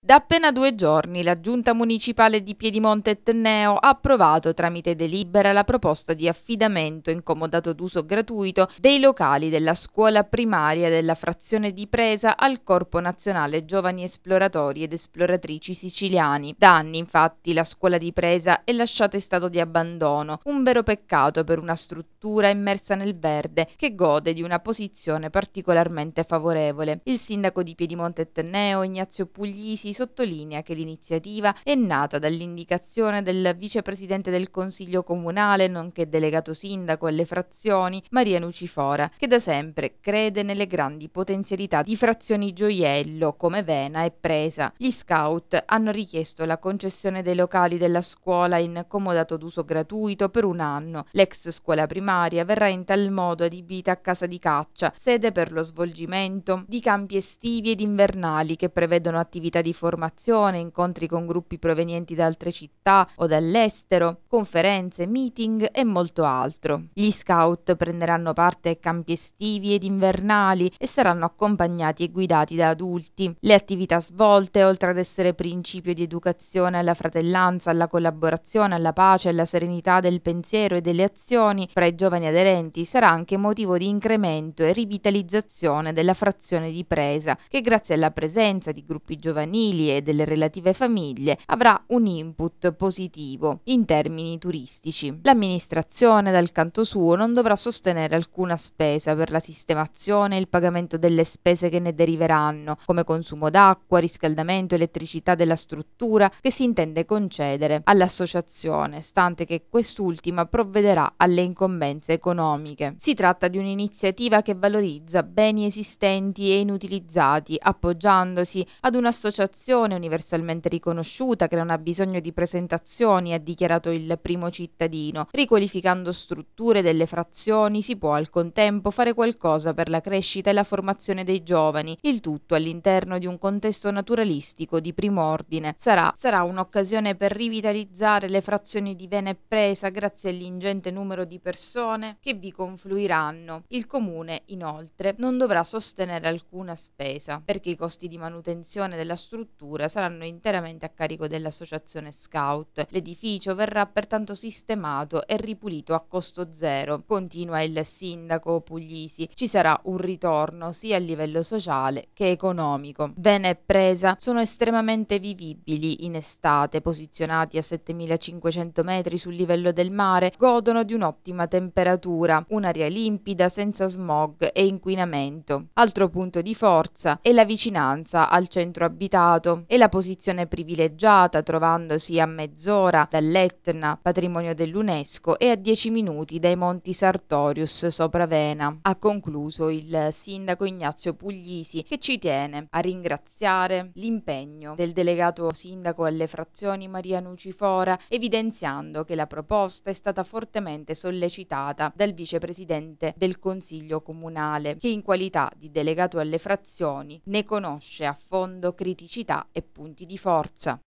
Da appena due giorni la Giunta Municipale di Piedimonte e ha approvato tramite delibera la proposta di affidamento incomodato d'uso gratuito dei locali della scuola primaria della frazione di Presa al Corpo Nazionale Giovani Esploratori ed Esploratrici Siciliani. Da anni infatti la scuola di Presa è lasciata in stato di abbandono, un vero peccato per una struttura immersa nel verde che gode di una posizione particolarmente favorevole. Il sindaco di Piedimonte e Tenneo Ignazio Puglisi si sottolinea che l'iniziativa è nata dall'indicazione del vicepresidente del Consiglio Comunale, nonché delegato sindaco alle frazioni, Maria Nucifora, che da sempre crede nelle grandi potenzialità di frazioni gioiello come Vena e Presa. Gli scout hanno richiesto la concessione dei locali della scuola in comodato d'uso gratuito per un anno. L'ex scuola primaria verrà in tal modo adibita a casa di caccia, sede per lo svolgimento di campi estivi ed invernali che prevedono attività di formazione, incontri con gruppi provenienti da altre città o dall'estero, conferenze, meeting e molto altro. Gli scout prenderanno parte a campi estivi ed invernali e saranno accompagnati e guidati da adulti. Le attività svolte, oltre ad essere principio di educazione alla fratellanza, alla collaborazione, alla pace, alla serenità del pensiero e delle azioni fra i giovani aderenti, sarà anche motivo di incremento e rivitalizzazione della frazione di presa, che grazie alla presenza di gruppi giovanili, famiglie e delle relative famiglie avrà un input positivo in termini turistici. L'amministrazione dal canto suo non dovrà sostenere alcuna spesa per la sistemazione e il pagamento delle spese che ne deriveranno, come consumo d'acqua, riscaldamento, elettricità della struttura che si intende concedere all'associazione, stante che quest'ultima provvederà alle incombenze economiche. Si tratta di un'iniziativa che valorizza beni esistenti e inutilizzati, appoggiandosi ad un'associazione associazione universalmente riconosciuta che non ha bisogno di presentazioni, ha dichiarato il primo cittadino. Riqualificando strutture delle frazioni si può al contempo fare qualcosa per la crescita e la formazione dei giovani, il tutto all'interno di un contesto naturalistico di primo ordine. Sarà, sarà un'occasione per rivitalizzare le frazioni di Vena e Presa grazie all'ingente numero di persone che vi confluiranno. Il comune inoltre non dovrà sostenere alcuna spesa perché i costi di manutenzione della struttura strutture saranno interamente a carico dell'associazione Scout. L'edificio verrà pertanto sistemato e ripulito a costo zero. Continua il sindaco Puglisi, ci sarà un ritorno sia a livello sociale che economico. Vene e Presa sono estremamente vivibili in estate, posizionati a 7500 metri sul livello del mare, godono di un'ottima temperatura, un'aria limpida senza smog e inquinamento. Altro punto di forza è la vicinanza al centro abitato Stato e la posizione privilegiata trovandosi a mezz'ora dall'Etna, patrimonio dell'UNESCO, e a dieci minuti dai Monti Sartorius sopra Vena. Ha concluso il sindaco Ignazio Puglisi che ci tiene a ringraziare l'impegno del delegato sindaco alle frazioni Maria Nucifora, evidenziando che la proposta è stata fortemente sollecitata dal vicepresidente del Consiglio comunale che in qualità di delegato alle frazioni ne conosce a fondo criticità criticità e punti di forza.